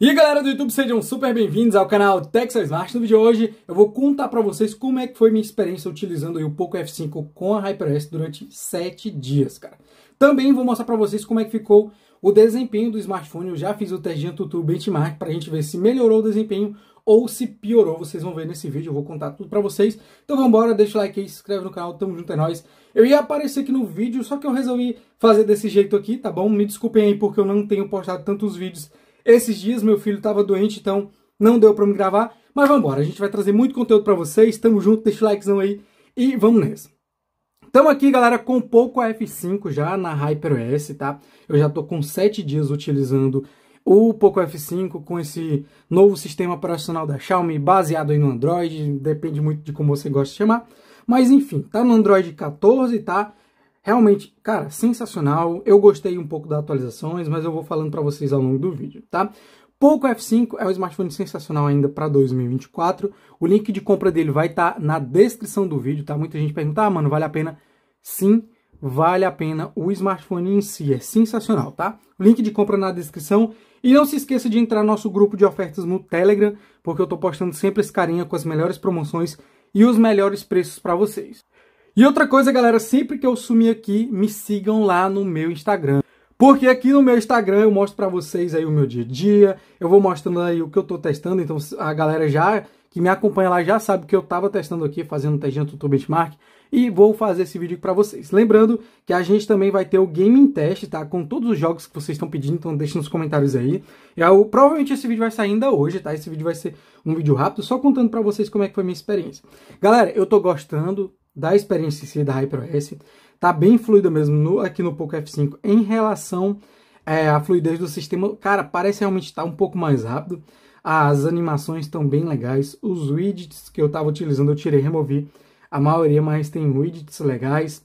E galera do YouTube, sejam super bem-vindos ao canal Texas Smart. No vídeo de hoje eu vou contar para vocês como é que foi minha experiência utilizando o Poco F5 com a HyperX durante 7 dias, cara. Também vou mostrar para vocês como é que ficou o desempenho do smartphone. Eu já fiz o teste de YouTube Benchmark para a gente ver se melhorou o desempenho ou se piorou. Vocês vão ver nesse vídeo, eu vou contar tudo para vocês. Então vamos embora, deixa o like aí, se inscreve no canal, tamo junto é nóis. Eu ia aparecer aqui no vídeo, só que eu resolvi fazer desse jeito aqui, tá bom? Me desculpem aí porque eu não tenho postado tantos vídeos esses dias meu filho estava doente, então não deu para me gravar. Mas vamos embora, a gente vai trazer muito conteúdo para vocês. estamos junto, deixa o likezão aí e vamos nessa. Estamos aqui, galera, com pouco poco F5 já na HyperOS, tá? Eu já tô com 7 dias utilizando o Poco F5 com esse novo sistema operacional da Xiaomi, baseado aí no Android, depende muito de como você gosta de chamar. Mas enfim, tá no Android 14, tá? Realmente, cara, sensacional. Eu gostei um pouco das atualizações, mas eu vou falando para vocês ao longo do vídeo, tá? Poco F5 é um smartphone sensacional ainda para 2024. O link de compra dele vai estar tá na descrição do vídeo, tá? Muita gente pergunta: "Ah, mano, vale a pena?" Sim, vale a pena. O smartphone em si é sensacional, tá? Link de compra na descrição. E não se esqueça de entrar no nosso grupo de ofertas no Telegram, porque eu tô postando sempre esse carinha com as melhores promoções e os melhores preços para vocês. E outra coisa, galera, sempre que eu sumir aqui, me sigam lá no meu Instagram. Porque aqui no meu Instagram eu mostro para vocês aí o meu dia a dia, eu vou mostrando aí o que eu tô testando, então a galera já que me acompanha lá já sabe que eu tava testando aqui, fazendo testinho do YouTube Benchmark, e vou fazer esse vídeo para vocês. Lembrando que a gente também vai ter o Gaming Test, tá? Com todos os jogos que vocês estão pedindo, então deixa nos comentários aí. Eu, é provavelmente esse vídeo vai sair ainda hoje, tá? Esse vídeo vai ser um vídeo rápido, só contando para vocês como é que foi a minha experiência. Galera, eu tô gostando, da experiência em si da HyperOS. Tá bem fluida mesmo no, aqui no Poco F5 em relação é, à fluidez do sistema. Cara, parece realmente estar tá um pouco mais rápido. As animações estão bem legais. Os widgets que eu estava utilizando eu tirei removi a maioria, mas tem widgets legais.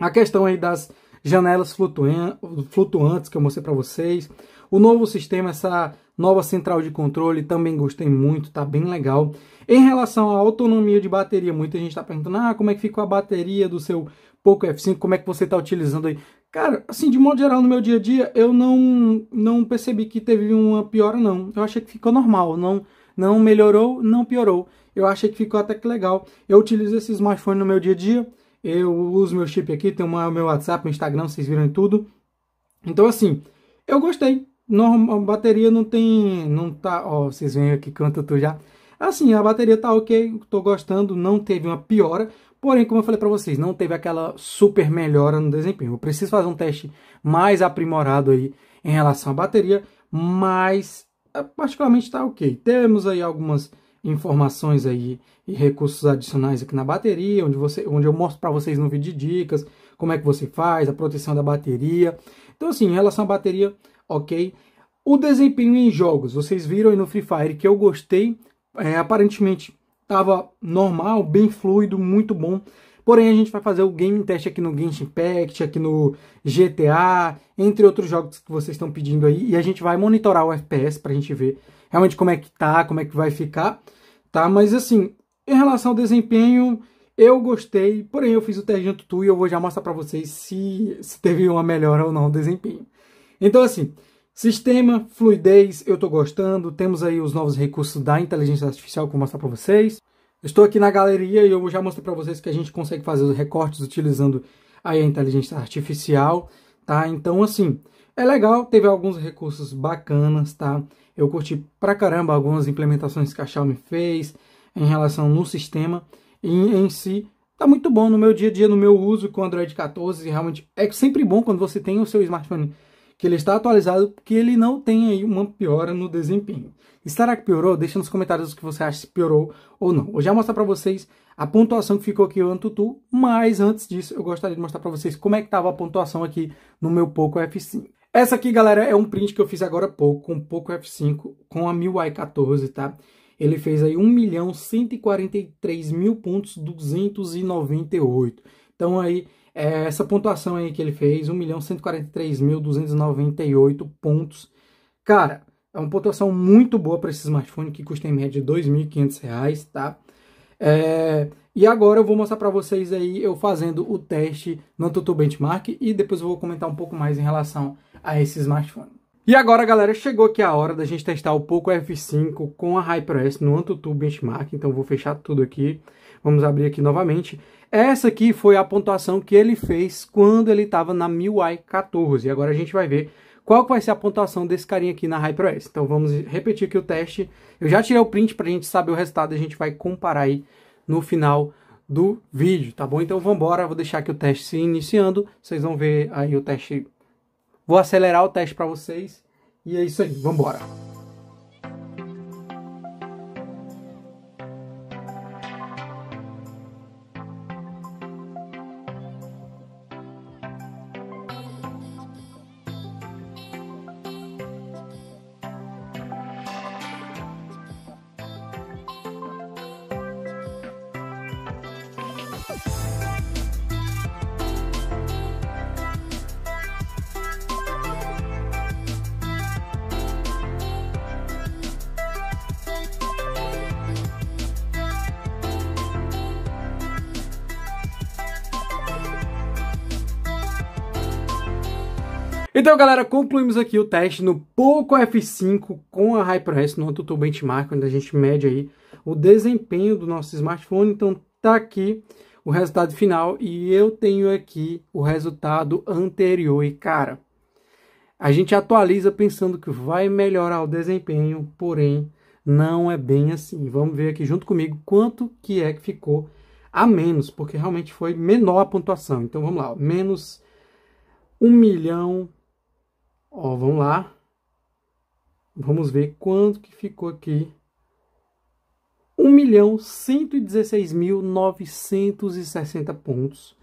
A questão aí das janelas flutuantes que eu mostrei para vocês. O novo sistema, essa nova central de controle, também gostei muito, tá bem legal. Em relação à autonomia de bateria, muita gente está perguntando: ah, como é que ficou a bateria do seu Poco F5? Como é que você está utilizando aí? Cara, assim, de modo geral, no meu dia a dia, eu não, não percebi que teve uma piora, não. Eu achei que ficou normal, não, não melhorou, não piorou. Eu achei que ficou até que legal. Eu utilizo esse smartphone no meu dia a dia, eu uso meu chip aqui, tem o meu WhatsApp, meu Instagram, vocês viram tudo. Então, assim, eu gostei. Normal, bateria não tem. Não tá. Ó, vocês veem aqui canta tu já. Assim, a bateria tá ok, estou gostando, não teve uma piora, porém, como eu falei para vocês, não teve aquela super melhora no desempenho. Eu preciso fazer um teste mais aprimorado aí em relação à bateria, mas ah, particularmente está ok. Temos aí algumas informações aí e recursos adicionais aqui na bateria, onde, você, onde eu mostro para vocês no vídeo de dicas, como é que você faz, a proteção da bateria. Então assim, em relação à bateria, ok. O desempenho em jogos, vocês viram aí no Free Fire que eu gostei é, aparentemente estava normal, bem fluido, muito bom. Porém, a gente vai fazer o game teste aqui no Genshin Impact, aqui no GTA, entre outros jogos que vocês estão pedindo aí. E a gente vai monitorar o FPS para a gente ver realmente como é que tá, como é que vai ficar, tá? Mas assim, em relação ao desempenho, eu gostei, porém eu fiz o teste junto tu e eu vou já mostrar para vocês se, se teve uma melhora ou não o desempenho. Então assim, Sistema, fluidez, eu estou gostando. Temos aí os novos recursos da inteligência artificial que eu vou mostrar para vocês. Estou aqui na galeria e eu já mostrei para vocês que a gente consegue fazer os recortes utilizando aí a inteligência artificial, tá? Então, assim, é legal, teve alguns recursos bacanas, tá? Eu curti pra caramba algumas implementações que a Xiaomi fez em relação no sistema e em si. Tá muito bom no meu dia a dia, no meu uso com o Android 14. Realmente é sempre bom quando você tem o seu smartphone que ele está atualizado, que ele não tem aí uma piora no desempenho. E será que piorou? Deixa nos comentários o que você acha se piorou ou não. Eu já mostro para vocês a pontuação que ficou aqui o Antutu, mas antes disso eu gostaria de mostrar para vocês como é que estava a pontuação aqui no meu Poco F5. Essa aqui, galera, é um print que eu fiz agora há pouco, com o Poco F5, com a MIUI 14, tá? Ele fez aí 1 milhão 143 mil pontos 298. Então aí é essa pontuação aí que ele fez, 1.143.298 pontos. Cara, é uma pontuação muito boa para esse smartphone que custa em média R$ 2.500, tá? É, e agora eu vou mostrar para vocês aí eu fazendo o teste no Tutu Benchmark e depois eu vou comentar um pouco mais em relação a esse smartphone. E agora, galera, chegou aqui a hora da gente testar o Poco F5 com a s no AnTuTu Benchmark. Então, vou fechar tudo aqui. Vamos abrir aqui novamente. Essa aqui foi a pontuação que ele fez quando ele estava na MIUI 14. E agora a gente vai ver qual vai ser a pontuação desse carinha aqui na HyperOS. Então vamos repetir aqui o teste. Eu já tirei o print para a gente saber o resultado, a gente vai comparar aí no final do vídeo, tá bom? Então vamos embora, vou deixar aqui o teste se iniciando, vocês vão ver aí o teste. Vou acelerar o teste para vocês e é isso aí, vamos embora. Então, galera, concluímos aqui o teste no Poco F5 com a HyperX no Antutu Benchmark, onde a gente mede aí o desempenho do nosso smartphone. Então, tá aqui o resultado final e eu tenho aqui o resultado anterior. E, cara, a gente atualiza pensando que vai melhorar o desempenho, porém, não é bem assim. Vamos ver aqui junto comigo quanto que é que ficou a menos, porque realmente foi menor a pontuação. Então, vamos lá, menos 1 milhão Ó, vamos lá. Vamos ver quanto que ficou aqui. 1.116.960 milhão pontos.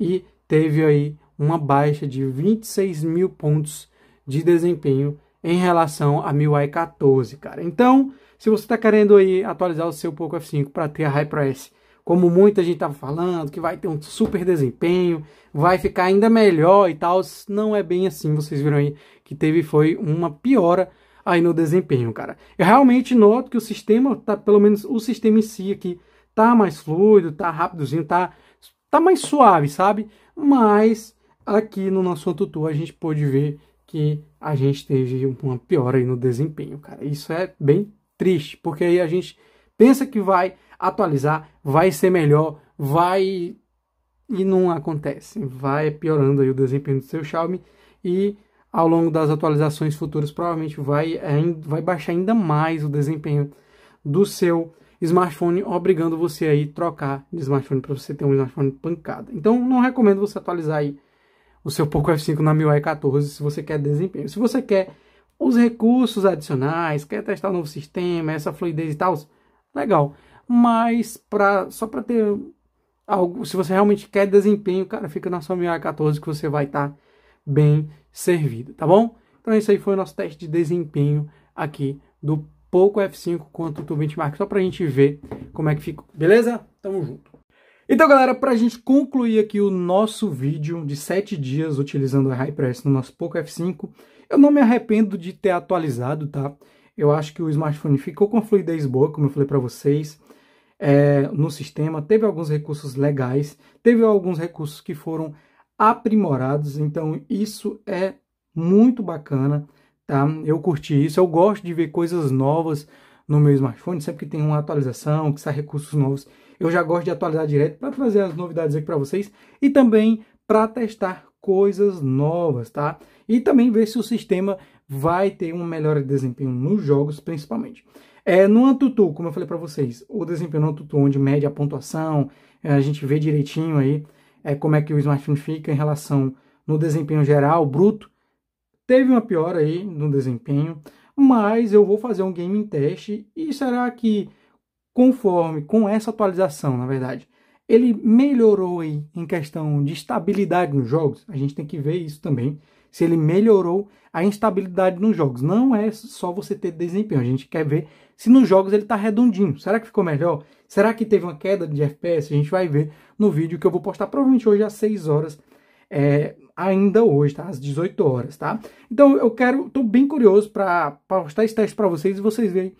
E teve aí uma baixa de 26 mil pontos de desempenho em relação a MIUI 14, cara. Então, se você está querendo aí atualizar o seu Poco F5 para ter a HyperS como muita gente estava falando, que vai ter um super desempenho, vai ficar ainda melhor e tal. Não é bem assim, vocês viram aí que teve foi uma piora aí no desempenho, cara. Eu realmente noto que o sistema tá, pelo menos o sistema em si aqui tá mais fluido, tá rápidozinho, tá tá mais suave, sabe? Mas aqui no nosso tutu a gente pôde ver que a gente teve uma piora aí no desempenho, cara. Isso é bem triste, porque aí a gente pensa que vai atualizar, vai ser melhor, vai e não acontece, vai piorando aí o desempenho do seu Xiaomi e ao longo das atualizações futuras provavelmente vai, vai baixar ainda mais o desempenho do seu smartphone, obrigando você aí trocar de smartphone para você ter um smartphone pancada. Então não recomendo você atualizar aí o seu Poco F5 na MIUI 14 se você quer desempenho. Se você quer os recursos adicionais, quer testar o um novo sistema, essa fluidez e tal, legal. Mas pra, só para ter algo, se você realmente quer desempenho, cara, fica na sua 14 que você vai estar tá bem servido, tá bom? Então esse aí foi o nosso teste de desempenho aqui do poco F5 quanto o Tubint Mark, só para a gente ver como é que ficou, beleza? Tamo junto. Então, galera, para a gente concluir aqui o nosso vídeo de 7 dias utilizando a HyperS no nosso Poco F5, eu não me arrependo de ter atualizado, tá? Eu acho que o smartphone ficou com fluidez boa, como eu falei para vocês, é, no sistema. Teve alguns recursos legais, teve alguns recursos que foram aprimorados, então isso é muito bacana, tá? Eu curti isso, eu gosto de ver coisas novas no meu smartphone, sempre que tem uma atualização, que sai recursos novos, eu já gosto de atualizar direto para trazer as novidades aqui para vocês e também para testar coisas novas, tá? E também ver se o sistema vai ter um melhor desempenho nos jogos, principalmente. É, no Antutu, como eu falei para vocês, o desempenho no Antutu, onde mede a pontuação, é, a gente vê direitinho aí é, como é que o smartphone fica em relação no desempenho geral, bruto, teve uma piora aí no desempenho, mas eu vou fazer um gaming teste e será que conforme com essa atualização, na verdade, ele melhorou aí em questão de estabilidade nos jogos? A gente tem que ver isso também se ele melhorou a instabilidade nos jogos. Não é só você ter desempenho, a gente quer ver se nos jogos ele está redondinho. Será que ficou melhor? Será que teve uma queda de FPS? A gente vai ver no vídeo que eu vou postar provavelmente hoje às 6 horas, é, ainda hoje, tá? às 18 horas. tá? Então eu quero, estou bem curioso para postar esse teste para vocês e vocês verem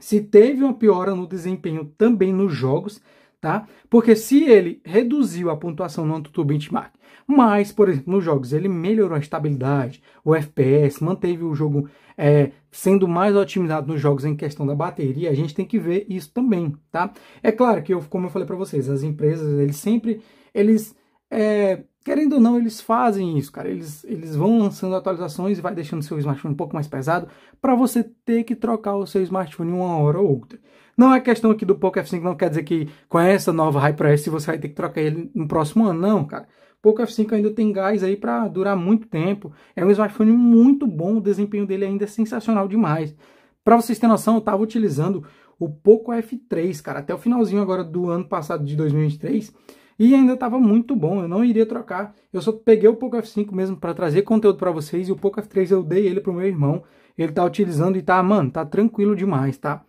se teve uma piora no desempenho também nos jogos tá? Porque se ele reduziu a pontuação no AnTuTu Benchmark, mas, por exemplo, nos jogos ele melhorou a estabilidade, o FPS, manteve o jogo é, sendo mais otimizado nos jogos em questão da bateria, a gente tem que ver isso também, tá? É claro que, eu, como eu falei para vocês, as empresas, eles sempre, eles... É, querendo ou não, eles fazem isso, cara. Eles, eles vão lançando atualizações e vai deixando seu smartphone um pouco mais pesado para você ter que trocar o seu smartphone uma hora ou outra. Não é questão aqui do Poco F5, não quer dizer que com essa nova HyperS você vai ter que trocar ele no próximo ano, não, cara. Poco F5 ainda tem gás aí para durar muito tempo. É um smartphone muito bom, o desempenho dele ainda é sensacional demais. Para vocês terem noção, eu estava utilizando o Poco F3, cara, até o finalzinho agora do ano passado de 2023 e ainda estava muito bom, eu não iria trocar. Eu só peguei o Poco F5 mesmo para trazer conteúdo para vocês e o Poco F3 eu dei ele pro meu irmão. Ele tá utilizando e tá, mano, tá tranquilo demais, tá?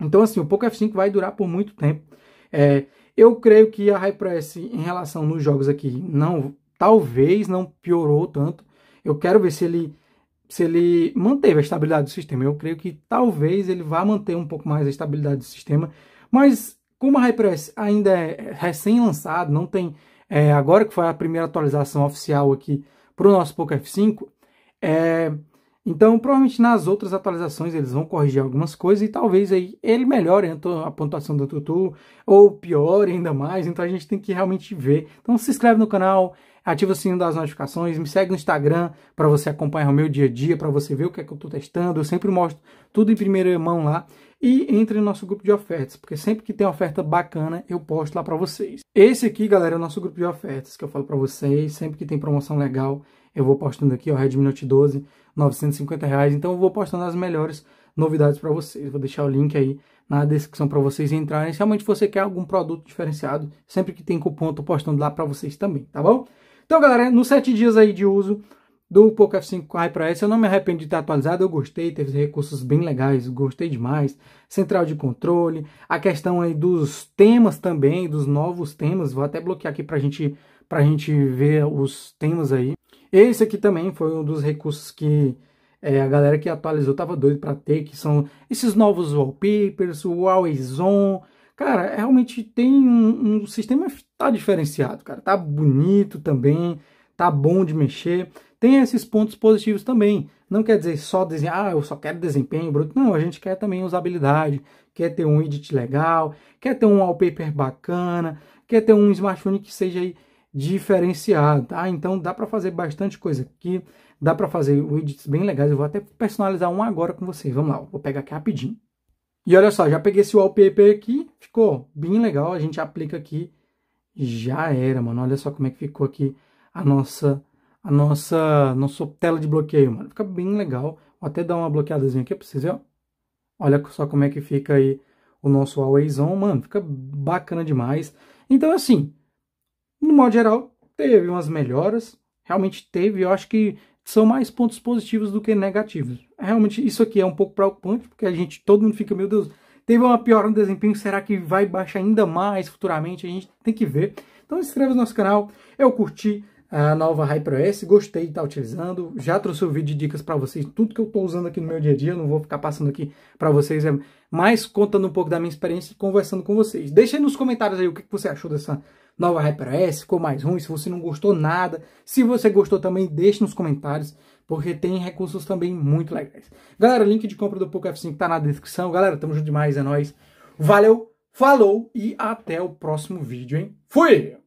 Então assim, o Poco F5 vai durar por muito tempo. É, eu creio que a press em relação nos jogos aqui não talvez não piorou tanto. Eu quero ver se ele se ele manteve a estabilidade do sistema. Eu creio que talvez ele vá manter um pouco mais a estabilidade do sistema, mas como a HyperOS ainda é recém-lançado, não tem é, agora que foi a primeira atualização oficial aqui para o nosso Poco F5, é, então provavelmente nas outras atualizações eles vão corrigir algumas coisas e talvez aí ele melhore né, então, a pontuação do Tutu ou piore ainda mais, então a gente tem que realmente ver. Então se inscreve no canal, ativa o sininho das notificações, me segue no Instagram para você acompanhar o meu dia a dia, para você ver o que é que eu estou testando, eu sempre mostro tudo em primeira mão lá e entre no nosso grupo de ofertas, porque sempre que tem oferta bacana, eu posto lá para vocês. Esse aqui, galera, é o nosso grupo de ofertas que eu falo para vocês, sempre que tem promoção legal, eu vou postando aqui, ó, Redmi Note 12, 950 reais, então eu vou postando as melhores novidades para vocês. Vou deixar o link aí na descrição para vocês entrarem. Se realmente você quer algum produto diferenciado, sempre que tem cupom, tô postando lá para vocês também, tá bom? Então, galera, nos sete dias aí de uso, do Poco F5 Core para essa eu não me arrependo de estar atualizado, eu gostei, teve recursos bem legais, gostei demais. Central de controle, a questão aí dos temas também, dos novos temas, vou até bloquear aqui para gente, a gente ver os temas aí. Esse aqui também foi um dos recursos que é, a galera que atualizou tava doido para ter, que são esses novos wallpapers, o Always On. Cara, realmente tem um, um sistema tá diferenciado, cara, tá bonito também tá bom de mexer. Tem esses pontos positivos também. Não quer dizer só desenhar, ah, eu só quero desempenho bruto. Não, a gente quer também usabilidade, quer ter um edit legal, quer ter um wallpaper bacana, quer ter um smartphone que seja diferenciado, tá? Então dá para fazer bastante coisa aqui, dá para fazer widgets bem legais. Eu vou até personalizar um agora com vocês. Vamos lá, vou pegar aqui rapidinho. E olha só, já peguei esse wallpaper aqui, ficou bem legal. A gente aplica aqui, já era, mano. Olha só como é que ficou aqui a nossa a nossa nossa tela de bloqueio, mano. Fica bem legal. Vou até dar uma bloqueadazinha aqui para vocês verem. Olha só como é que fica aí o nosso Huawei on, mano. Fica bacana demais. Então, assim, no modo geral, teve umas melhoras. Realmente teve. Eu acho que são mais pontos positivos do que negativos. Realmente, isso aqui é um pouco preocupante, porque a gente, todo mundo fica, meu Deus, teve uma piora no desempenho, será que vai baixar ainda mais futuramente? A gente tem que ver. Então, inscreva se no nosso canal. Eu curti a nova HyperOS, gostei de estar utilizando, já trouxe o vídeo de dicas para vocês, tudo que eu estou usando aqui no meu dia a dia, não vou ficar passando aqui para vocês, é mais contando um pouco da minha experiência e conversando com vocês. Deixa aí nos comentários aí o que, você achou dessa nova HyperOS, ficou mais ruim, se você não gostou nada, se você gostou também, deixe nos comentários, porque tem recursos também muito legais. Galera, link de compra do Poco F5 tá na descrição, galera, tamo junto demais, é nóis, valeu, falou e até o próximo vídeo, hein? Fui!